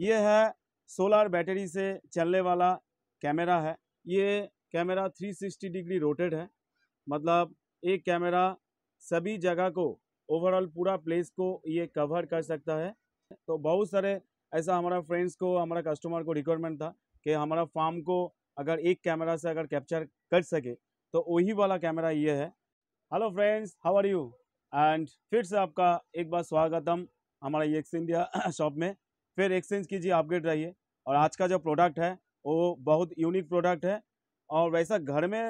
ये है solar battery से चलने वाला कैमरा है ये कैमरा 360 डिग्री रोटेड है मतलब एक कैमरा सभी जगह को ओवरऑल पूरा प्लेस को ये कवर कर सकता है तो बहुत सारे ऐसा हमारा फ्रेंड्स को हमारा कस्टमर को रिक्वायरमेंट था कि हमारा फार्म को अगर एक कैमरा से अगर कैप्चर कर सके तो वही वाला कैमरा ये है hello friends how are you and फिर से आपका एक बार स्वागतम हमारा ये इंडिया शॉप में फिर एक्सचेंज कीजिए अपग्रेड रहिए और आज का जो प्रोडक्ट है वो बहुत यूनिक प्रोडक्ट है और वैसा घर में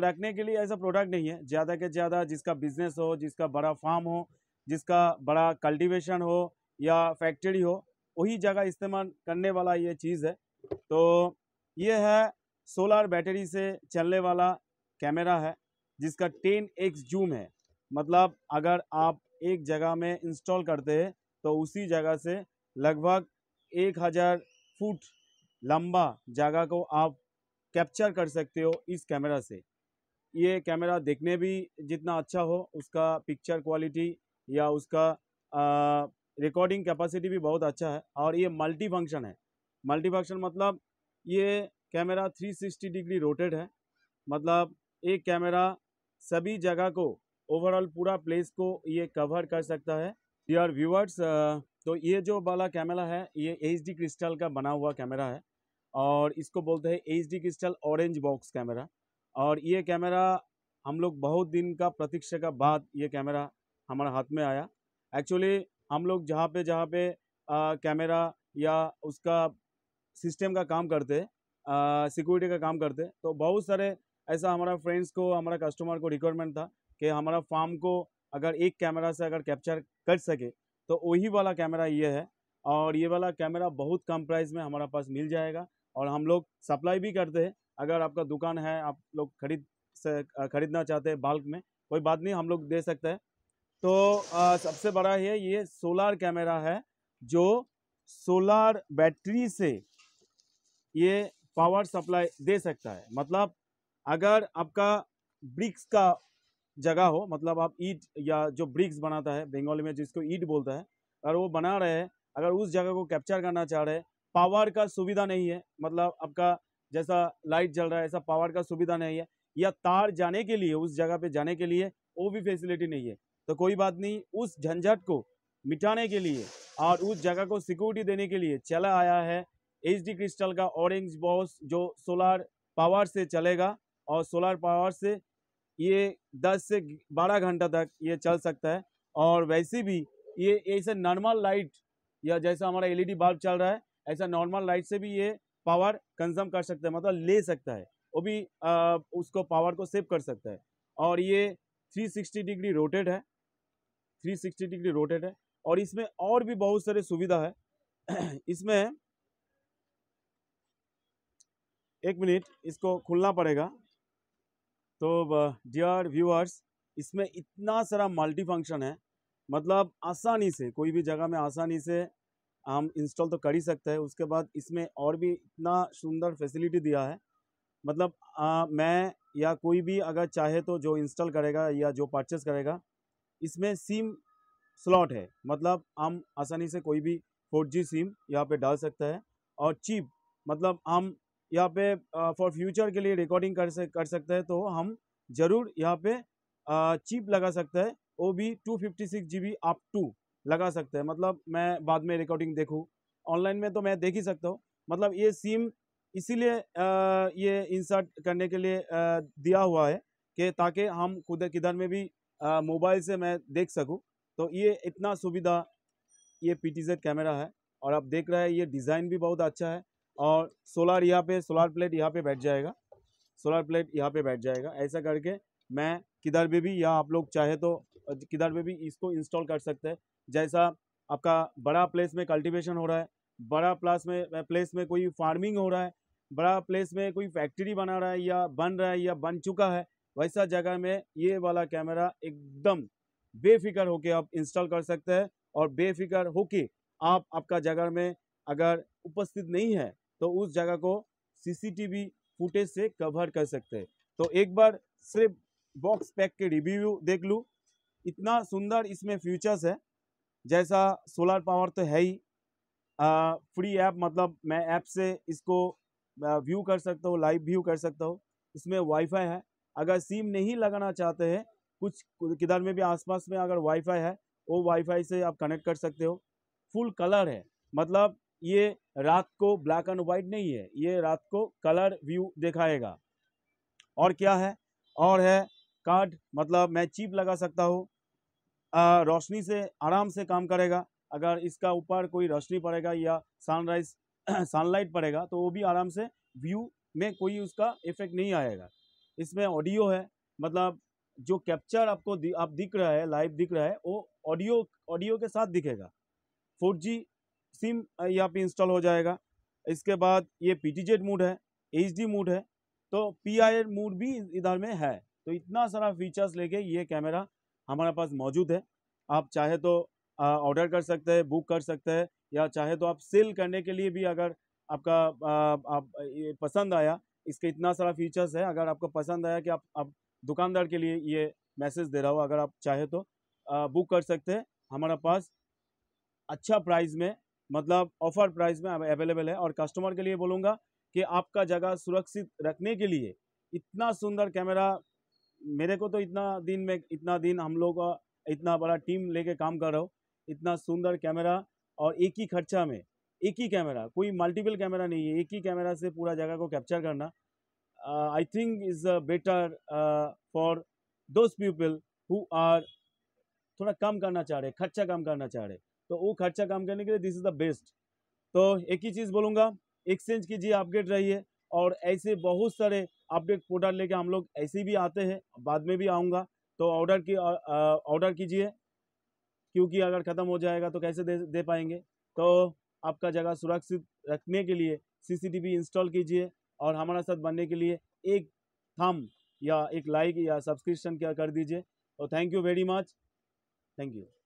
रखने के लिए ऐसा प्रोडक्ट नहीं है ज़्यादा के ज़्यादा जिसका बिजनेस हो जिसका बड़ा फार्म हो जिसका बड़ा कल्टीवेशन हो या फैक्ट्री हो वही जगह इस्तेमाल करने वाला ये चीज़ है तो ये है सोलार बैटरी से चलने वाला कैमरा है जिसका टेन एक्स जूम है मतलब अगर आप एक जगह में इंस्टॉल करते हैं तो उसी जगह से लगभग एक हज़ार फुट लंबा जगह को आप कैप्चर कर सकते हो इस कैमरा से ये कैमरा देखने भी जितना अच्छा हो उसका पिक्चर क्वालिटी या उसका रिकॉर्डिंग कैपेसिटी भी बहुत अच्छा है और ये मल्टी फंक्शन है मल्टी फंक्शन मतलब ये कैमरा 360 डिग्री रोटेड है मतलब एक कैमरा सभी जगह को ओवरऑल पूरा प्लेस को ये कवर कर सकता है डियर व्यूअर्स तो ये जो वाला कैमरा है ये एच क्रिस्टल का बना हुआ कैमरा है और इसको बोलते हैं H Crystal orange box camera और ये कैमरा हम लोग बहुत दिन का प्रतीक्षा का बाद ये कैमरा हमारे हाथ में आया एक्चुअली हम लोग जहाँ पे जहाँ पे कैमरा या उसका सिस्टम का काम करते सिक्योरिटी का काम करते तो बहुत सारे ऐसा हमारा फ्रेंड्स को हमारा कस्टमर को रिक्वायरमेंट था कि हमारा फार्म को अगर एक कैमरा से अगर कैप्चर कर सके तो वही वाला कैमरा ये है और ये वाला कैमरा बहुत कम प्राइस में हमारा पास मिल जाएगा और हम लोग सप्लाई भी करते हैं अगर आपका दुकान है आप लोग खरीद से खरीदना चाहते हैं बाल्क में कोई बात नहीं हम लोग दे सकते हैं तो आ, सबसे बड़ा ये ये सोलार कैमरा है जो सोलार बैटरी से ये पावर सप्लाई दे सकता है मतलब अगर आपका ब्रिक्स का जगह हो मतलब आप ईट या जो ब्रिक्स बनाता है बंगाली में जिसको ईट बोलता है अगर वो बना रहे हैं अगर उस जगह को कैप्चर करना चाह रहे हैं पावर का सुविधा नहीं है मतलब आपका जैसा लाइट जल रहा है ऐसा पावर का सुविधा नहीं है या तार जाने के लिए उस जगह पे जाने के लिए वो भी फैसिलिटी नहीं है तो कोई बात नहीं उस झंझट को मिटाने के लिए और उस जगह को सिक्योरिटी देने के लिए चला आया है एच क्रिस्टल का ऑरेंज बॉस जो सोलार पावर से चलेगा और सोलार पावर से ये 10 से 12 घंटा तक ये चल सकता है और वैसे भी ये ऐसे नॉर्मल लाइट या जैसा हमारा एलईडी बल्ब e चल रहा है ऐसा नॉर्मल लाइट से भी ये पावर कंजम कर सकता है मतलब ले सकता है वो भी आ, उसको पावर को सेव कर सकता है और ये 360 डिग्री रोटेड है 360 डिग्री रोटेड है और इसमें और भी बहुत सारे सुविधा है इसमें एक मिनट इसको खुलना पड़ेगा तो डियर व्यूअर्स इसमें इतना सारा मल्टी फंक्शन है मतलब आसानी से कोई भी जगह में आसानी से हम इंस्टॉल तो कर ही सकते हैं उसके बाद इसमें और भी इतना सुंदर फैसिलिटी दिया है मतलब आ, मैं या कोई भी अगर चाहे तो जो इंस्टॉल करेगा या जो परचेस करेगा इसमें सिम स्लॉट है मतलब हम आसानी से कोई भी फोर सिम यहाँ पे डाल सकते हैं और चीप मतलब हम यहाँ पे फॉर फ्यूचर के लिए रिकॉर्डिंग कर सक कर सकते हैं तो हम ज़रूर यहाँ पे चिप लगा सकते हैं वो भी two fifty six G B आप टू लगा सकते हैं मतलब मैं बाद में रिकॉर्डिंग देखूँ ऑनलाइन में तो मैं देख ही सकता हूँ मतलब ये सिम इसीलिए ये इंसर्ट करने के लिए दिया हुआ है कि ताकि हम खुद किधर में भी मोबाइल से मैं देख सकूँ तो ये इतना सुविधा ये पी कैमरा है और आप देख रहे हैं ये डिज़ाइन भी बहुत अच्छा है और सोलर यहाँ पे सोलर प्लेट यहाँ पे बैठ जाएगा सोलर प्लेट यहाँ पे बैठ जाएगा ऐसा करके मैं किधर भी भी या आप लोग चाहे तो किधर भी भी इसको इंस्टॉल कर सकते हैं जैसा आपका बड़ा प्लेस में कल्टीवेशन हो रहा है बड़ा प्लास में प्लेस में कोई फार्मिंग हो रहा है बड़ा प्लेस में कोई फैक्ट्री बना रहा है या बन रहा है या बन चुका है वैसा जगह में ये वाला कैमरा एकदम बेफिक्र होके आप इंस्टॉल कर सकते हैं और बेफिक्र होके आप आपका जगह में अगर उपस्थित नहीं है तो उस जगह को सीसीटीवी फुटेज से कवर कर सकते हैं तो एक बार सिर्फ बॉक्स पैक के रिव्यू देख लूँ इतना सुंदर इसमें फ्यूचर्स है जैसा सोलर पावर तो है ही आ, फ्री ऐप मतलब मैं ऐप से इसको व्यू कर सकता हूँ लाइव व्यू कर सकता हूँ इसमें वाईफाई है अगर सिम नहीं लगाना चाहते हैं कुछ किधर में भी आसपास में अगर वाईफाई है वो वाईफाई से आप कनेक्ट कर सकते हो फुल कलर है मतलब ये रात को ब्लैक एंड वाइट नहीं है ये रात को कलर व्यू दिखाएगा और क्या है और है कार्ड मतलब मैं चीप लगा सकता हूँ रोशनी से आराम से काम करेगा अगर इसका ऊपर कोई रोशनी पड़ेगा या सनराइज सनलाइट पड़ेगा तो वो भी आराम से व्यू में कोई उसका इफेक्ट नहीं आएगा इसमें ऑडियो है मतलब जो कैप्चर आपको दि, आप दिख रहा है लाइव दिख रहा है वो ऑडियो ऑडियो के साथ दिखेगा फोर जी सिम यहाँ पे इंस्टॉल हो जाएगा इसके बाद ये पी टी मोड है एच मोड है तो पी मोड भी इधर में है तो इतना सारा फीचर्स लेके ये कैमरा हमारे पास मौजूद है आप चाहे तो ऑर्डर कर सकते हैं बुक कर सकते हैं या चाहे तो आप सेल करने के लिए भी अगर आपका आ, आप ये पसंद आया इसके इतना सारा फीचर्स है अगर आपको पसंद आया कि आप आप दुकानदार के लिए ये मैसेज दे रहा हो अगर आप चाहे तो आ, बुक कर सकते हैं हमारे पास अच्छा प्राइस में मतलब ऑफर प्राइस में अवेलेबल है और कस्टमर के लिए बोलूँगा कि आपका जगह सुरक्षित रखने के लिए इतना सुंदर कैमरा मेरे को तो इतना दिन में इतना दिन हम लोग इतना बड़ा टीम लेके काम कर रहा हो इतना सुंदर कैमरा और एक ही खर्चा में एक ही कैमरा कोई मल्टीपल कैमरा नहीं है एक ही कैमरा से पूरा जगह को कैप्चर करना I think is better for those people who are थोड़ा कम करना चाह रहे खर्चा कम करना चाह रहे तो वो खर्चा कम करने के लिए दिस इज़ द बेस्ट तो एक ही चीज़ बोलूँगा एक्सचेंज कीजिए अपडेट रहिए और ऐसे बहुत सारे अपडेट प्रोडक्ट लेके हम लोग ऐसे भी आते हैं बाद में भी आऊँगा तो ऑर्डर की ऑर्डर कीजिए क्योंकि अगर ख़त्म हो जाएगा तो कैसे दे दे पाएंगे तो आपका जगह सुरक्षित रखने के लिए सीसीटीवी इंस्टॉल कीजिए और हमारे साथ बनने के लिए एक थम या एक लाइक या सब्सक्रिप्शन क्या कर दीजिए तो thank you very much thank you